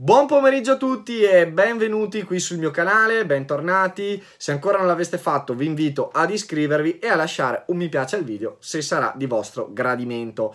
Buon pomeriggio a tutti e benvenuti qui sul mio canale, bentornati. Se ancora non l'aveste fatto vi invito ad iscrivervi e a lasciare un mi piace al video se sarà di vostro gradimento.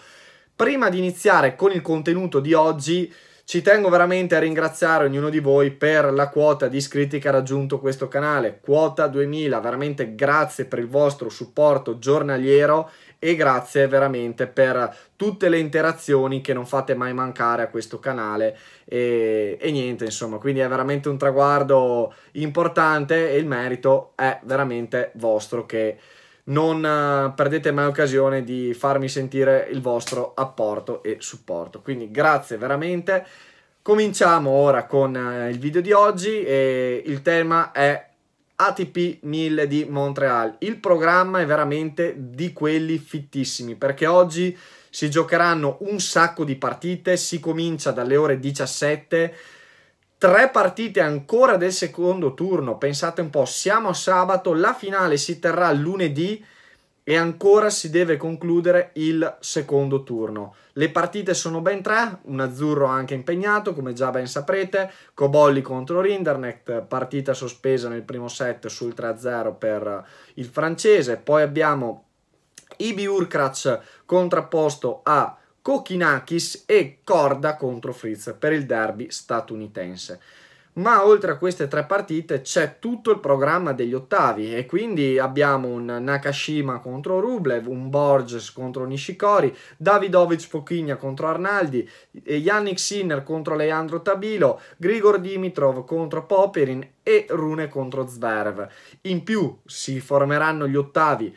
Prima di iniziare con il contenuto di oggi ci tengo veramente a ringraziare ognuno di voi per la quota di iscritti che ha raggiunto questo canale, quota 2000, veramente grazie per il vostro supporto giornaliero e grazie veramente per tutte le interazioni che non fate mai mancare a questo canale e, e niente insomma, quindi è veramente un traguardo importante e il merito è veramente vostro che non eh, perdete mai occasione di farmi sentire il vostro apporto e supporto. Quindi grazie veramente. Cominciamo ora con eh, il video di oggi e il tema è ATP 1000 di Montreal. Il programma è veramente di quelli fittissimi perché oggi si giocheranno un sacco di partite, si comincia dalle ore 17 Tre partite ancora del secondo turno, pensate un po', siamo a sabato, la finale si terrà lunedì e ancora si deve concludere il secondo turno. Le partite sono ben tre, un azzurro anche impegnato, come già ben saprete, Cobolli contro Rindernecht, partita sospesa nel primo set sul 3-0 per il francese, poi abbiamo Ibi Urkrac contrapposto a Kokinakis e Corda contro Fritz per il derby statunitense. Ma oltre a queste tre partite c'è tutto il programma degli ottavi e quindi abbiamo un Nakashima contro Rublev, un Borges contro Nishikori, Davidovic Pochigna contro Arnaldi, Yannick Sinner contro Leandro Tabilo, Grigor Dimitrov contro Poperin e Rune contro Zverev. In più si formeranno gli ottavi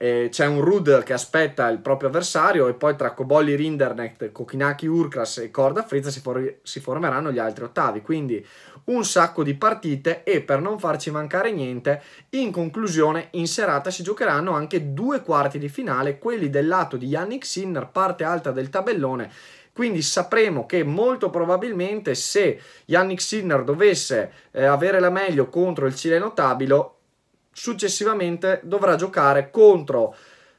eh, c'è un Rud che aspetta il proprio avversario e poi tra Cobolli, Rindernecht, Kokinaki, Urkras e Corda Frizza si, for- si, formeranno gli altri ottavi. Quindi un sacco di partite e per non farci mancare niente, in conclusione in serata si giocheranno anche due quarti di finale, quelli del lato di Yannick Sinner, parte alta del tabellone. Quindi sapremo che molto probabilmente se Yannick Sinner dovesse eh, avere la meglio contro il cileno Tabilo, successivamente dovrà giocare contro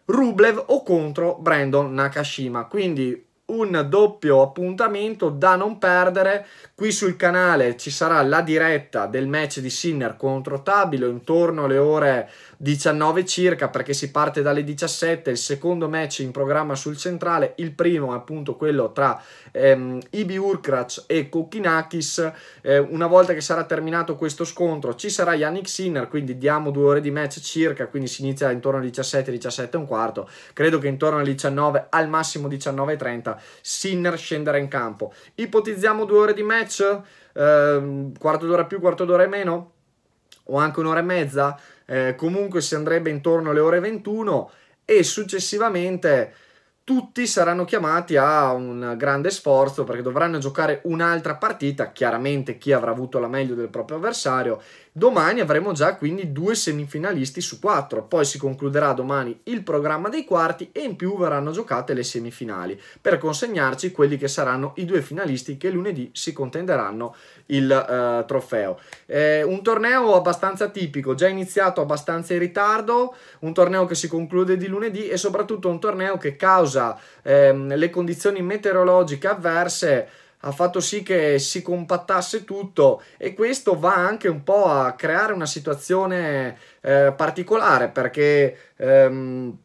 Rublev o contro Brandon Nakashima. Quindi un doppio appuntamento da non perdere. Qui sul canale ci sarà la diretta del match di Sinner contro Tabilo intorno alle ore 19 circa perché si parte dalle 17, il secondo match in programma sul centrale, il primo appunto quello tra ehm, Ibi Urkrac e Kokinakis, eh, una volta che sarà terminato questo scontro ci sarà Yannick Sinner, quindi diamo due ore di match circa, quindi si inizia intorno alle 17, 17 e un quarto, credo che intorno alle 19, al massimo 19.30 Sinner scenderà in campo. Ipotizziamo due ore di match, ehm, quarto d'ora più, quarto d'ora meno o anche un'ora e mezza. Eh, comunque si andrebbe intorno alle ore 21 e successivamente tutti saranno chiamati a un grande sforzo perché dovranno giocare un'altra partita, chiaramente chi avrà avuto la meglio del proprio avversario. Domani avremo già quindi due semifinalisti su quattro, poi si concluderà domani il programma dei quarti e in più verranno giocate le semifinali per consegnarci quelli che saranno i due finalisti che lunedì si contenderanno il eh, trofeo. Eh, un torneo abbastanza tipico, già iniziato abbastanza in ritardo, un torneo che si conclude di lunedì e soprattutto un torneo che causa piovosa, ehm, le condizioni meteorologiche avverse ha fatto sì che si compattasse tutto e questo va anche un po' a creare una situazione eh, particolare perché ehm,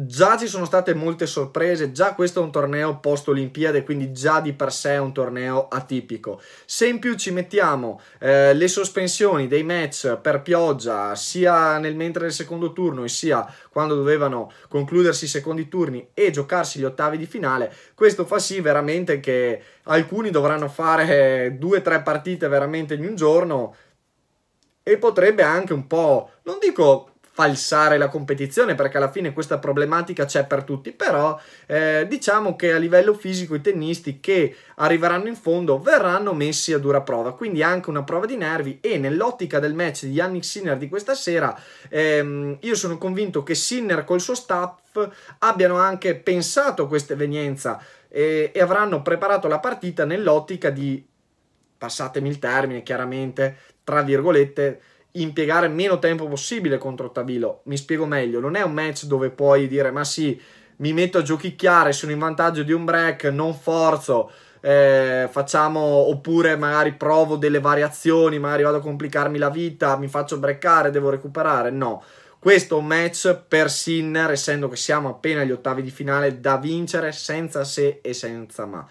Già ci sono state molte sorprese, già questo è un torneo post-Olimpiade, quindi già di per sé è un torneo atipico. Se in più ci mettiamo eh, le sospensioni dei match per pioggia, sia nel mentre del secondo turno, sia quando dovevano concludersi i secondi turni e giocarsi gli ottavi di finale, questo fa sì veramente che alcuni dovranno fare due o tre partite veramente in un giorno e potrebbe anche un po', non dico falsare la competizione perché alla fine questa problematica c'è per tutti però eh, diciamo che a livello fisico i tennisti che arriveranno in fondo verranno messi a dura prova quindi anche una prova di nervi e nell'ottica del match di Yannick Sinner di questa sera ehm, io sono convinto che Sinner col suo staff abbiano anche pensato a questa evenienza e, e avranno preparato la partita nell'ottica di passatemi il termine chiaramente tra virgolette impiegare meno tempo possibile contro Tavilo. Mi spiego meglio, non è un match dove puoi dire ma sì, mi metto a giochicchiare, sono in vantaggio di un break, non forzo, eh, facciamo oppure magari provo delle variazioni, magari vado a complicarmi la vita, mi faccio breccare, devo recuperare. No, questo è un match per Sinner, essendo che siamo appena agli ottavi di finale da vincere senza se e senza ma.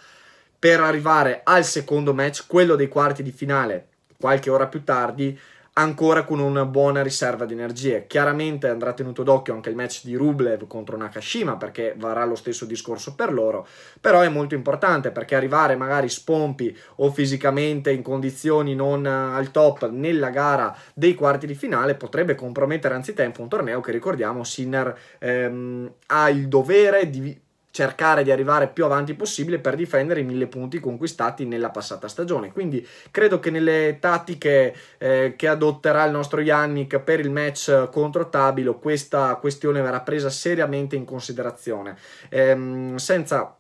Per arrivare al secondo match, quello dei quarti di finale, qualche ora più tardi, ancora con una buona riserva di energie. Chiaramente andrà tenuto d'occhio anche il match di Rublev contro Nakashima perché varrà lo stesso discorso per loro, però è molto importante perché arrivare magari spompi o fisicamente in condizioni non eh, al top nella gara dei quarti di finale potrebbe compromettere anzitempo un torneo che ricordiamo Sinner ehm, ha il dovere di cercare di arrivare più avanti possibile per difendere i mille punti conquistati nella passata stagione. Quindi credo che nelle tattiche eh, che adotterà il nostro Yannick per il match contro Tabilo questa questione verrà presa seriamente in considerazione. Ehm, senza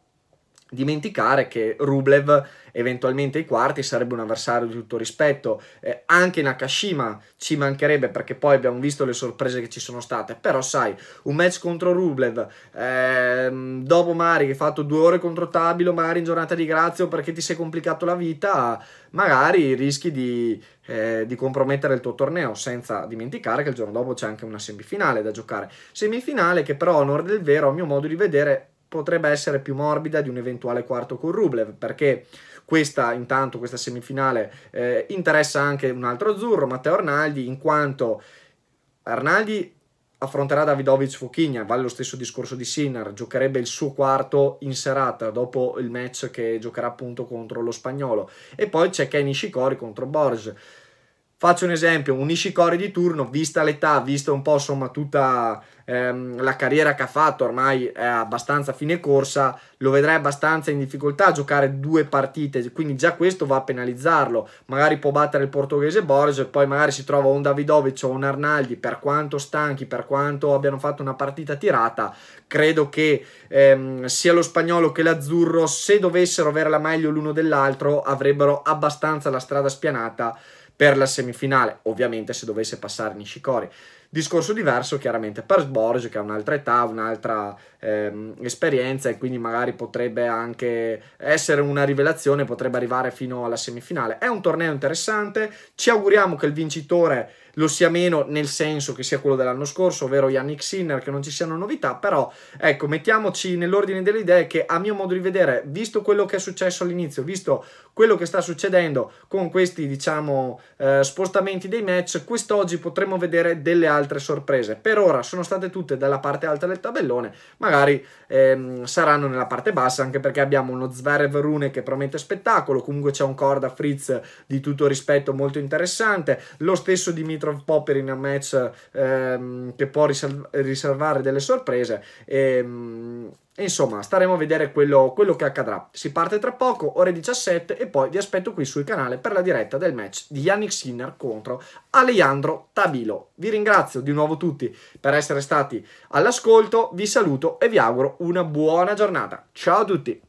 dimenticare che Rublev eventualmente ai quarti sarebbe un avversario di tutto rispetto eh, anche Nakashima ci mancherebbe perché poi abbiamo visto le sorprese che ci sono state però sai un match contro Rublev ehm, dopo Mari che ha fatto due ore contro Tabilo Mari in giornata di grazia perché ti sei complicato la vita magari rischi di, eh, di compromettere il tuo torneo senza dimenticare che il giorno dopo c'è anche una semifinale da giocare semifinale che però onore del vero a mio modo di vedere potrebbe essere più morbida di un eventuale quarto con Rublev, perché questa intanto, questa semifinale, eh, interessa anche un altro azzurro, Matteo Arnaldi, in quanto Arnaldi affronterà Davidovic Fuchigna, vale lo stesso discorso di Sinner, giocherebbe il suo quarto in serata dopo il match che giocherà appunto contro lo spagnolo. E poi c'è Kenny Shikori contro Borges Faccio un esempio, un Ishikori di turno, vista l'età, vista un po' insomma tutta ehm, la carriera che ha fatto, ormai è abbastanza fine corsa, lo vedrai abbastanza in difficoltà a giocare due partite, quindi già questo va a penalizzarlo, magari può battere il portoghese Borges e poi magari si trova un Davidovic o un Arnaldi, per quanto stanchi, per quanto abbiano fatto una partita tirata, credo che ehm, sia lo spagnolo che l'azzurro, se dovessero avere la meglio l'uno dell'altro, avrebbero abbastanza la strada spianata per la semifinale, ovviamente se dovesse passare Nishikori. Discorso diverso chiaramente per Sborges che ha un'altra età, un'altra ehm, esperienza e quindi magari potrebbe anche essere una rivelazione, potrebbe arrivare fino alla semifinale. È un torneo interessante, ci auguriamo che il vincitore lo sia meno nel senso che sia quello dell'anno scorso, ovvero Yannick Sinner, che non ci siano novità, però ecco, mettiamoci nell'ordine delle idee che a mio modo di vedere, visto quello che è successo all'inizio, visto quello che sta succedendo con questi, diciamo, eh, spostamenti dei match, quest'oggi potremo vedere delle altre sorprese. Per ora sono state tutte dalla parte alta del tabellone, magari ehm, saranno nella parte bassa, anche perché abbiamo uno Zverev Rune che promette spettacolo, comunque c'è un Corda Fritz di tutto rispetto molto interessante, lo stesso Dimitro Petrov Popper in un match ehm, che può riservare delle sorprese. E, ehm, e insomma, staremo a vedere quello, quello, che accadrà. Si parte tra poco, ore 17, e poi vi aspetto qui sul canale per la diretta del match di Yannick Sinner contro Alejandro Tabilo. Vi ringrazio di nuovo tutti per essere stati all'ascolto, vi saluto e vi auguro una buona giornata. Ciao a tutti!